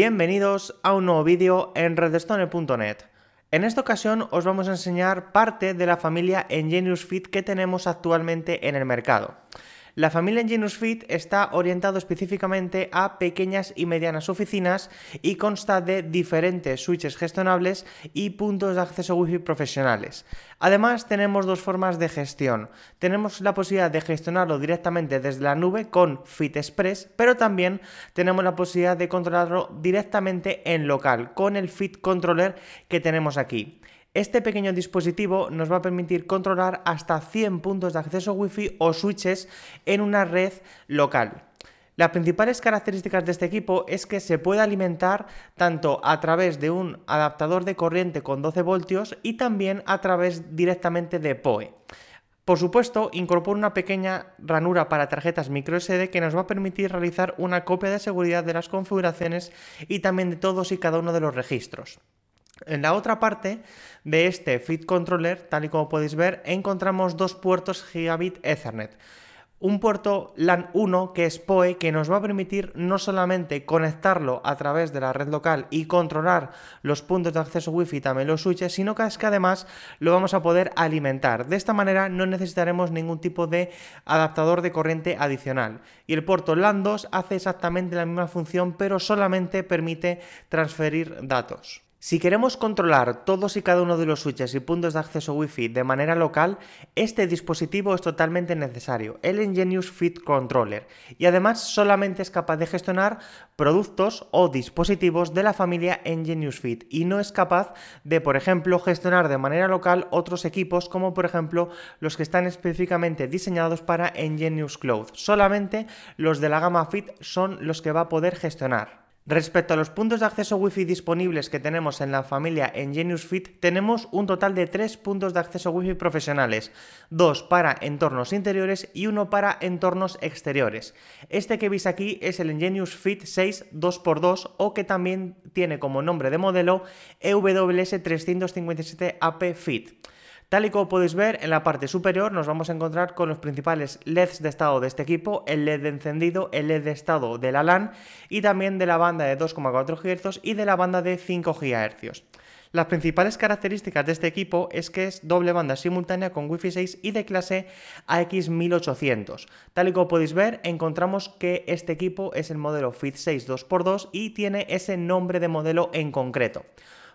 Bienvenidos a un nuevo vídeo en redstone.net. En esta ocasión os vamos a enseñar parte de la familia Genius Fit que tenemos actualmente en el mercado. La familia Genus Fit está orientado específicamente a pequeñas y medianas oficinas y consta de diferentes switches gestionables y puntos de acceso Wi-Fi profesionales. Además, tenemos dos formas de gestión. Tenemos la posibilidad de gestionarlo directamente desde la nube con Fit Express, pero también tenemos la posibilidad de controlarlo directamente en local con el Fit Controller que tenemos aquí. Este pequeño dispositivo nos va a permitir controlar hasta 100 puntos de acceso Wi-Fi o switches en una red local. Las principales características de este equipo es que se puede alimentar tanto a través de un adaptador de corriente con 12 voltios y también a través directamente de PoE. Por supuesto, incorpora una pequeña ranura para tarjetas microSD que nos va a permitir realizar una copia de seguridad de las configuraciones y también de todos y cada uno de los registros. En la otra parte de este Fit Controller, tal y como podéis ver, encontramos dos puertos Gigabit Ethernet. Un puerto LAN 1 que es PoE que nos va a permitir no solamente conectarlo a través de la red local y controlar los puntos de acceso Wi-Fi también los switches, sino que que además lo vamos a poder alimentar. De esta manera no necesitaremos ningún tipo de adaptador de corriente adicional. Y el puerto LAN 2 hace exactamente la misma función pero solamente permite transferir datos. Si queremos controlar todos y cada uno de los switches y puntos de acceso Wi-Fi de manera local, este dispositivo es totalmente necesario, el Ingenious Fit Controller, y además solamente es capaz de gestionar productos o dispositivos de la familia Ingenious Fit y no es capaz de, por ejemplo, gestionar de manera local otros equipos como por ejemplo los que están específicamente diseñados para Ingenious Cloud. Solamente los de la gama Fit son los que va a poder gestionar. Respecto a los puntos de acceso Wi-Fi disponibles que tenemos en la familia en Fit, tenemos un total de tres puntos de acceso Wi-Fi profesionales, dos para entornos interiores y uno para entornos exteriores. Este que veis aquí es el Genius Fit 6 2x2 o que también tiene como nombre de modelo EWS 357 AP Fit. Tal y como podéis ver, en la parte superior nos vamos a encontrar con los principales LEDs de estado de este equipo, el LED de encendido, el LED de estado de la LAN y también de la banda de 2,4 GHz y de la banda de 5 GHz. Las principales características de este equipo es que es doble banda simultánea con Wi-Fi 6 y de clase AX1800. Tal y como podéis ver, encontramos que este equipo es el modelo FIT 6 2x2 y tiene ese nombre de modelo en concreto.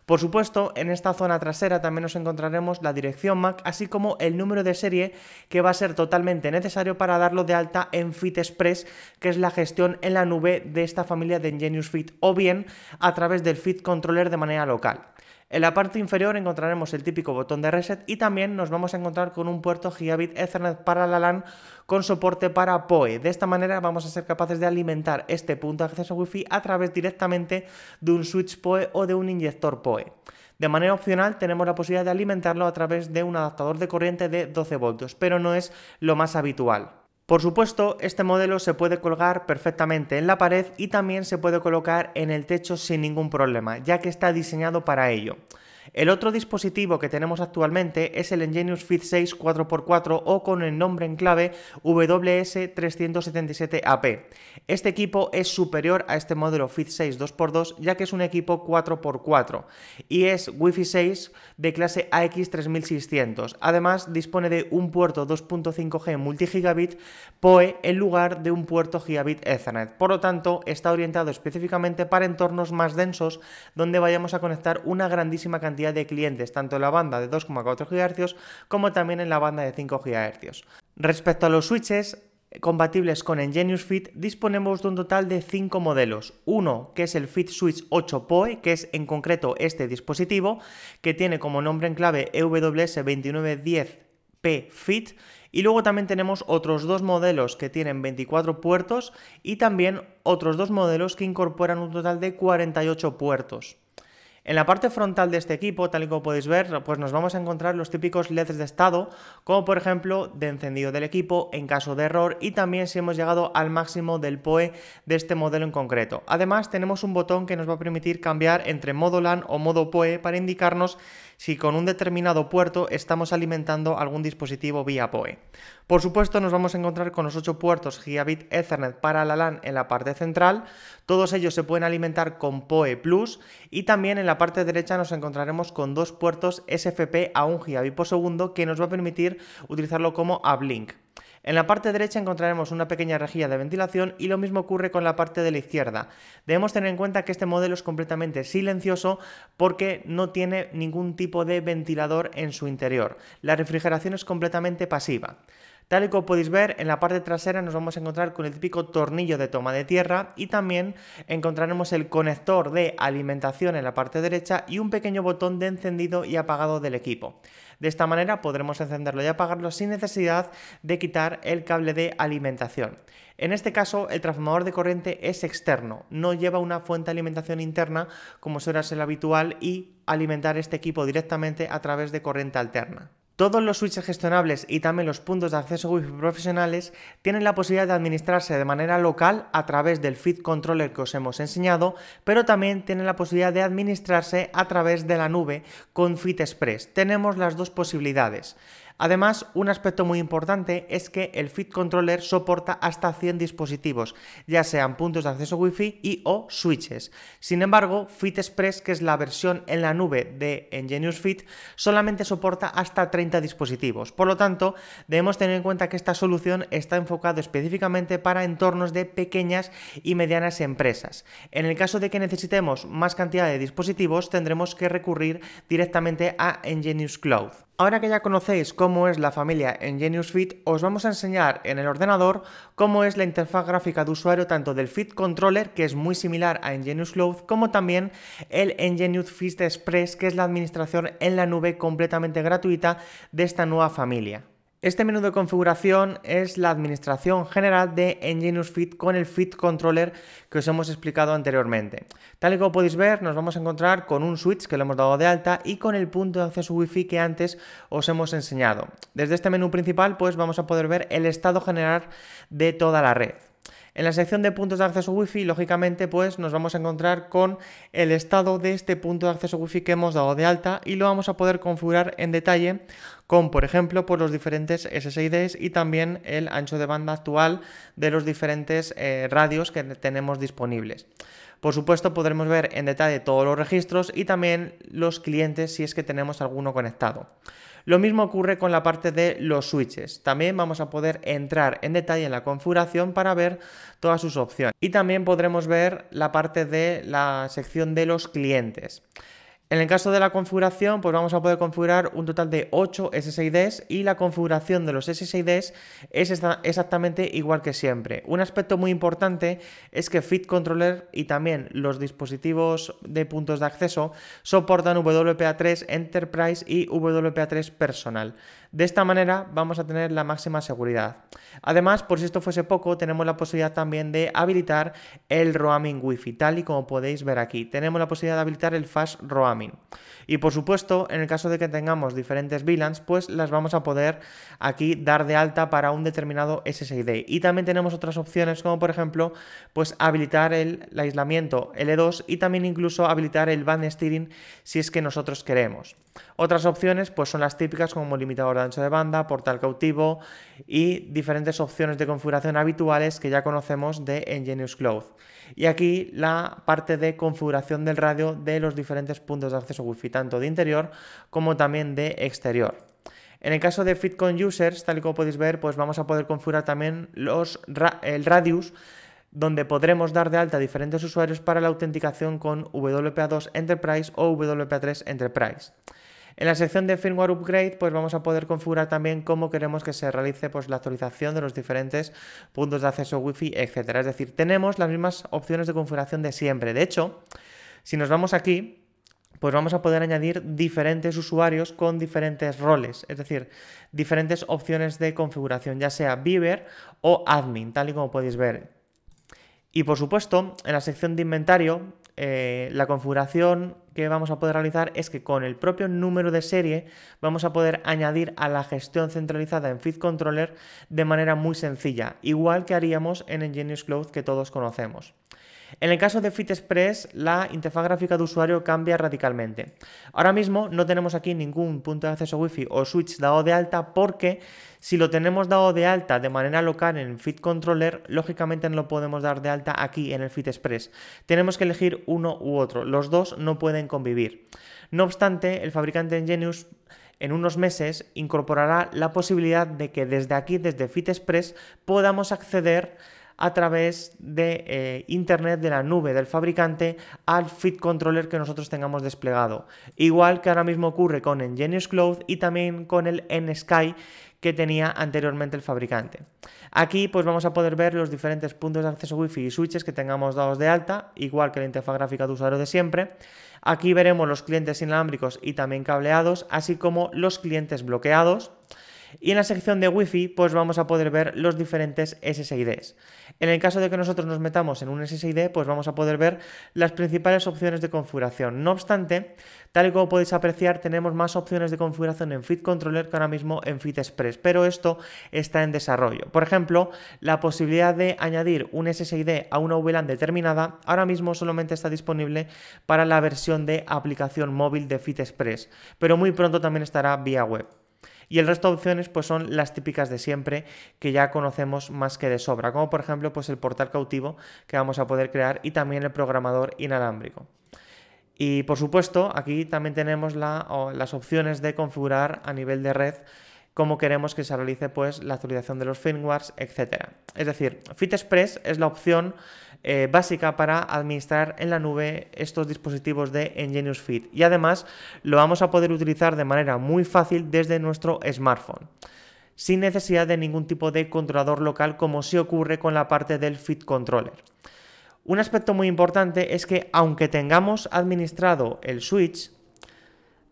Por supuesto, en esta zona trasera también nos encontraremos la dirección MAC, así como el número de serie que va a ser totalmente necesario para darlo de alta en Fit Express, que es la gestión en la nube de esta familia de Ingenious Fit, o bien a través del Fit Controller de manera local. En la parte inferior encontraremos el típico botón de reset y también nos vamos a encontrar con un puerto Gigabit Ethernet para la LAN con soporte para PoE. De esta manera vamos a ser capaces de alimentar este punto de acceso Wi-Fi a través directamente de un switch PoE o de un inyector PoE. De manera opcional tenemos la posibilidad de alimentarlo a través de un adaptador de corriente de 12 voltios, pero no es lo más habitual. Por supuesto, este modelo se puede colgar perfectamente en la pared y también se puede colocar en el techo sin ningún problema, ya que está diseñado para ello. El otro dispositivo que tenemos actualmente es el ingenius Fit 6 4x4 o con el nombre en clave WS377AP. Este equipo es superior a este modelo Fit 6 2x2 ya que es un equipo 4x4 y es Wi-Fi 6 de clase AX3600. Además dispone de un puerto 2.5G multigigabit PoE en lugar de un puerto gigabit Ethernet. Por lo tanto, está orientado específicamente para entornos más densos donde vayamos a conectar una grandísima cantidad de clientes tanto en la banda de 2,4 GHz como también en la banda de 5 GHz. Respecto a los switches, compatibles con Ingenious Fit, disponemos de un total de 5 modelos. Uno que es el Fit Switch 8 PoE, que es en concreto este dispositivo, que tiene como nombre en clave EWS2910P Fit. Y luego también tenemos otros dos modelos que tienen 24 puertos y también otros dos modelos que incorporan un total de 48 puertos. En la parte frontal de este equipo, tal y como podéis ver, pues nos vamos a encontrar los típicos LEDs de estado, como por ejemplo de encendido del equipo en caso de error y también si hemos llegado al máximo del PoE de este modelo en concreto. Además tenemos un botón que nos va a permitir cambiar entre modo LAN o modo PoE para indicarnos si con un determinado puerto estamos alimentando algún dispositivo vía PoE. Por supuesto, nos vamos a encontrar con los 8 puertos Gigabit Ethernet para la LAN en la parte central. Todos ellos se pueden alimentar con PoE Plus y también en la parte derecha nos encontraremos con dos puertos SFP a 1 Gigabit por segundo que nos va a permitir utilizarlo como ablink en la parte derecha encontraremos una pequeña rejilla de ventilación y lo mismo ocurre con la parte de la izquierda. Debemos tener en cuenta que este modelo es completamente silencioso porque no tiene ningún tipo de ventilador en su interior. La refrigeración es completamente pasiva. Tal y como podéis ver, en la parte trasera nos vamos a encontrar con el típico tornillo de toma de tierra y también encontraremos el conector de alimentación en la parte derecha y un pequeño botón de encendido y apagado del equipo. De esta manera podremos encenderlo y apagarlo sin necesidad de quitar el cable de alimentación. En este caso, el transformador de corriente es externo, no lleva una fuente de alimentación interna como suele ser el habitual y alimentar este equipo directamente a través de corriente alterna. Todos los switches gestionables y también los puntos de acceso Wi-Fi profesionales tienen la posibilidad de administrarse de manera local a través del Fit controller que os hemos enseñado, pero también tienen la posibilidad de administrarse a través de la nube con Fit Express. Tenemos las dos posibilidades. Además, un aspecto muy importante es que el Fit Controller soporta hasta 100 dispositivos, ya sean puntos de acceso Wi-Fi y o switches. Sin embargo, Fit Express, que es la versión en la nube de NGENIUS Fit, solamente soporta hasta 30 dispositivos. Por lo tanto, debemos tener en cuenta que esta solución está enfocada específicamente para entornos de pequeñas y medianas empresas. En el caso de que necesitemos más cantidad de dispositivos, tendremos que recurrir directamente a NGENIUS Cloud. Ahora que ya conocéis cómo es la familia en Genius Fit, os vamos a enseñar en el ordenador cómo es la interfaz gráfica de usuario tanto del Fit Controller, que es muy similar a Ingenious Cloud, como también el Ingenious Fit Express, que es la administración en la nube completamente gratuita de esta nueva familia. Este menú de configuración es la administración general de Nginx Fit con el Fit Controller que os hemos explicado anteriormente. Tal y como podéis ver, nos vamos a encontrar con un switch que le hemos dado de alta y con el punto de acceso Wi-Fi que antes os hemos enseñado. Desde este menú principal, pues vamos a poder ver el estado general de toda la red. En la sección de puntos de acceso Wi-Fi, lógicamente, pues nos vamos a encontrar con el estado de este punto de acceso Wi-Fi que hemos dado de alta y lo vamos a poder configurar en detalle con, por ejemplo, por pues, los diferentes SSIDs y también el ancho de banda actual de los diferentes eh, radios que tenemos disponibles. Por supuesto, podremos ver en detalle todos los registros y también los clientes si es que tenemos alguno conectado. Lo mismo ocurre con la parte de los switches. También vamos a poder entrar en detalle en la configuración para ver todas sus opciones. Y también podremos ver la parte de la sección de los clientes. En el caso de la configuración, pues vamos a poder configurar un total de 8 SSIDs y la configuración de los SSIDs es exactamente igual que siempre. Un aspecto muy importante es que Fit Controller y también los dispositivos de puntos de acceso soportan WPA3 Enterprise y WPA3 Personal. De esta manera vamos a tener la máxima seguridad. Además, por si esto fuese poco, tenemos la posibilidad también de habilitar el roaming wifi, tal y como podéis ver aquí. Tenemos la posibilidad de habilitar el fast roaming. Y por supuesto, en el caso de que tengamos diferentes VLANs, pues las vamos a poder aquí dar de alta para un determinado SSID. Y también tenemos otras opciones como por ejemplo, pues habilitar el, el aislamiento L2 y también incluso habilitar el band steering si es que nosotros queremos. Otras opciones pues, son las típicas como limitador de ancho de banda, portal cautivo y diferentes opciones de configuración habituales que ya conocemos de Ingenious Cloud. Y aquí la parte de configuración del radio de los diferentes puntos de acceso Wi-Fi, tanto de interior como también de exterior. En el caso de Fitcon Users, tal y como podéis ver, pues vamos a poder configurar también los el radius donde podremos dar de alta a diferentes usuarios para la autenticación con WPA2 Enterprise o WPA3 Enterprise. En la sección de firmware upgrade, pues vamos a poder configurar también cómo queremos que se realice pues, la actualización de los diferentes puntos de acceso Wi-Fi, etc. Es decir, tenemos las mismas opciones de configuración de siempre. De hecho, si nos vamos aquí, pues vamos a poder añadir diferentes usuarios con diferentes roles, es decir, diferentes opciones de configuración, ya sea Beaver o admin, tal y como podéis ver. Y por supuesto, en la sección de inventario eh, la configuración que vamos a poder realizar es que con el propio número de serie vamos a poder añadir a la gestión centralizada en Fit Controller de manera muy sencilla, igual que haríamos en Genius Cloud que todos conocemos. En el caso de Fit Express, la interfaz gráfica de usuario cambia radicalmente. Ahora mismo no tenemos aquí ningún punto de acceso wifi o switch dado de alta porque si lo tenemos dado de alta de manera local en Fit Controller, lógicamente no lo podemos dar de alta aquí en el Fit Express. Tenemos que elegir uno u otro. Los dos no pueden convivir. No obstante, el fabricante Genius en unos meses incorporará la posibilidad de que desde aquí, desde Fit Express, podamos acceder a través de eh, Internet de la nube del fabricante al Fit Controller que nosotros tengamos desplegado. Igual que ahora mismo ocurre con Ingenious Cloud y también con el NSky que tenía anteriormente el fabricante. Aquí pues vamos a poder ver los diferentes puntos de acceso Wi-Fi y switches que tengamos dados de alta, igual que la interfaz gráfica de usuario de siempre. Aquí veremos los clientes inalámbricos y también cableados, así como los clientes bloqueados. Y en la sección de Wi-Fi, pues vamos a poder ver los diferentes SSIDs. En el caso de que nosotros nos metamos en un SSID, pues vamos a poder ver las principales opciones de configuración. No obstante, tal y como podéis apreciar, tenemos más opciones de configuración en Fit Controller que ahora mismo en Fit Express, pero esto está en desarrollo. Por ejemplo, la posibilidad de añadir un SSID a una VLAN determinada ahora mismo solamente está disponible para la versión de aplicación móvil de Fit Express, pero muy pronto también estará vía web. Y el resto de opciones pues son las típicas de siempre que ya conocemos más que de sobra, como por ejemplo pues el portal cautivo que vamos a poder crear y también el programador inalámbrico. Y por supuesto, aquí también tenemos las opciones de configurar a nivel de red cómo queremos que se realice pues, la actualización de los firmwares, etc. Es decir, fit express es la opción eh, básica para administrar en la nube estos dispositivos de Ingenious Fit y además lo vamos a poder utilizar de manera muy fácil desde nuestro smartphone sin necesidad de ningún tipo de controlador local como sí ocurre con la parte del Fit Controller. Un aspecto muy importante es que aunque tengamos administrado el switch,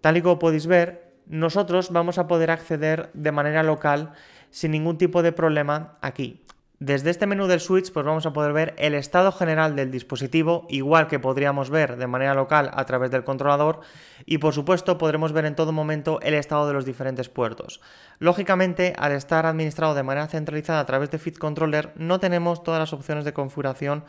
tal y como podéis ver, nosotros vamos a poder acceder de manera local sin ningún tipo de problema aquí. Desde este menú del switch pues vamos a poder ver el estado general del dispositivo, igual que podríamos ver de manera local a través del controlador y por supuesto podremos ver en todo momento el estado de los diferentes puertos. Lógicamente, al estar administrado de manera centralizada a través de Fit Controller no tenemos todas las opciones de configuración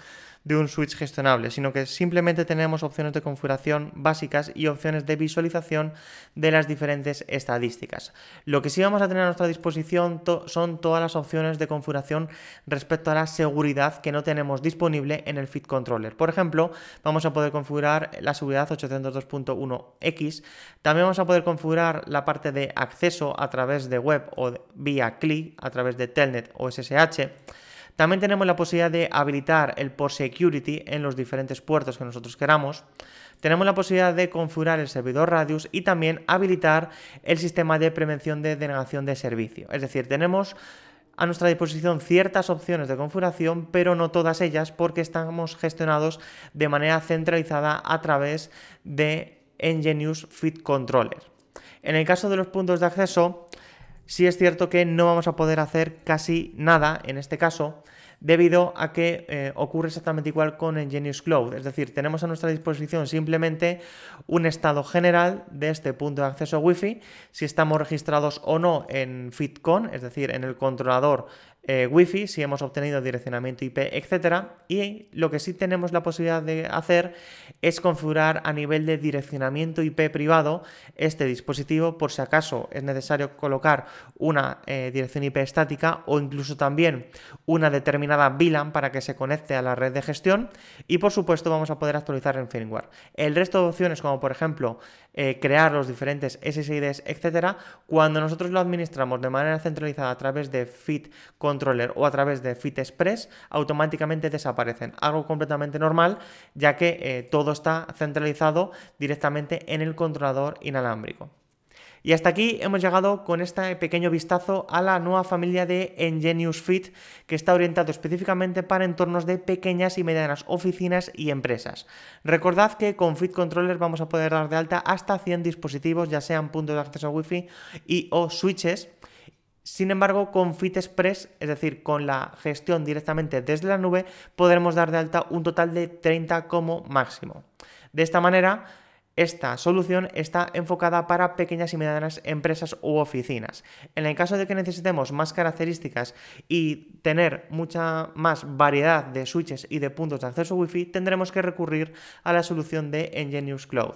de un switch gestionable, sino que simplemente tenemos opciones de configuración básicas y opciones de visualización de las diferentes estadísticas. Lo que sí vamos a tener a nuestra disposición son todas las opciones de configuración respecto a la seguridad que no tenemos disponible en el Fit Controller. Por ejemplo, vamos a poder configurar la seguridad 802.1x, también vamos a poder configurar la parte de acceso a través de web o vía CLI, a través de Telnet o SSH, también tenemos la posibilidad de habilitar el por security en los diferentes puertos que nosotros queramos. Tenemos la posibilidad de configurar el servidor Radius y también habilitar el sistema de prevención de denegación de servicio. Es decir, tenemos a nuestra disposición ciertas opciones de configuración, pero no todas ellas porque estamos gestionados de manera centralizada a través de Engenius Fit Controller. En el caso de los puntos de acceso, sí es cierto que no vamos a poder hacer casi nada en este caso debido a que eh, ocurre exactamente igual con Genius Cloud. Es decir, tenemos a nuestra disposición simplemente un estado general de este punto de acceso Wi-Fi, si estamos registrados o no en FitCon, es decir, en el controlador eh, Wi-Fi, si hemos obtenido direccionamiento IP, etcétera, Y lo que sí tenemos la posibilidad de hacer es configurar a nivel de direccionamiento IP privado este dispositivo por si acaso es necesario colocar una eh, dirección IP estática o incluso también una determinada VLAN para que se conecte a la red de gestión. Y por supuesto vamos a poder actualizar en firmware. El resto de opciones como por ejemplo eh, crear los diferentes SSIDs, etcétera, cuando nosotros lo administramos de manera centralizada a través de Fit Controller o a través de Fit Express, automáticamente desaparecen. Algo completamente normal, ya que eh, todo está centralizado directamente en el controlador inalámbrico. Y hasta aquí hemos llegado con este pequeño vistazo a la nueva familia de Ingenious Fit que está orientado específicamente para entornos de pequeñas y medianas oficinas y empresas. Recordad que con Fit Controller vamos a poder dar de alta hasta 100 dispositivos, ya sean puntos de acceso a Wi-Fi y o switches. Sin embargo, con Fit Express, es decir, con la gestión directamente desde la nube, podremos dar de alta un total de 30 como máximo. De esta manera, esta solución está enfocada para pequeñas y medianas empresas u oficinas. En el caso de que necesitemos más características y tener mucha más variedad de switches y de puntos de acceso Wi-Fi, tendremos que recurrir a la solución de Engenius Cloud.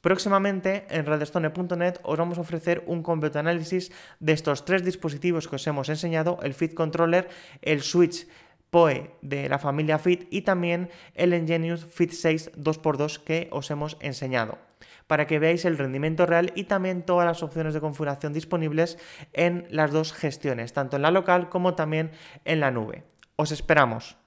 Próximamente en redstone.net os vamos a ofrecer un completo análisis de estos tres dispositivos que os hemos enseñado, el Feed Controller, el Switch Poe de la familia Fit y también el Ingenious Fit 6 2x2 que os hemos enseñado para que veáis el rendimiento real y también todas las opciones de configuración disponibles en las dos gestiones, tanto en la local como también en la nube. Os esperamos.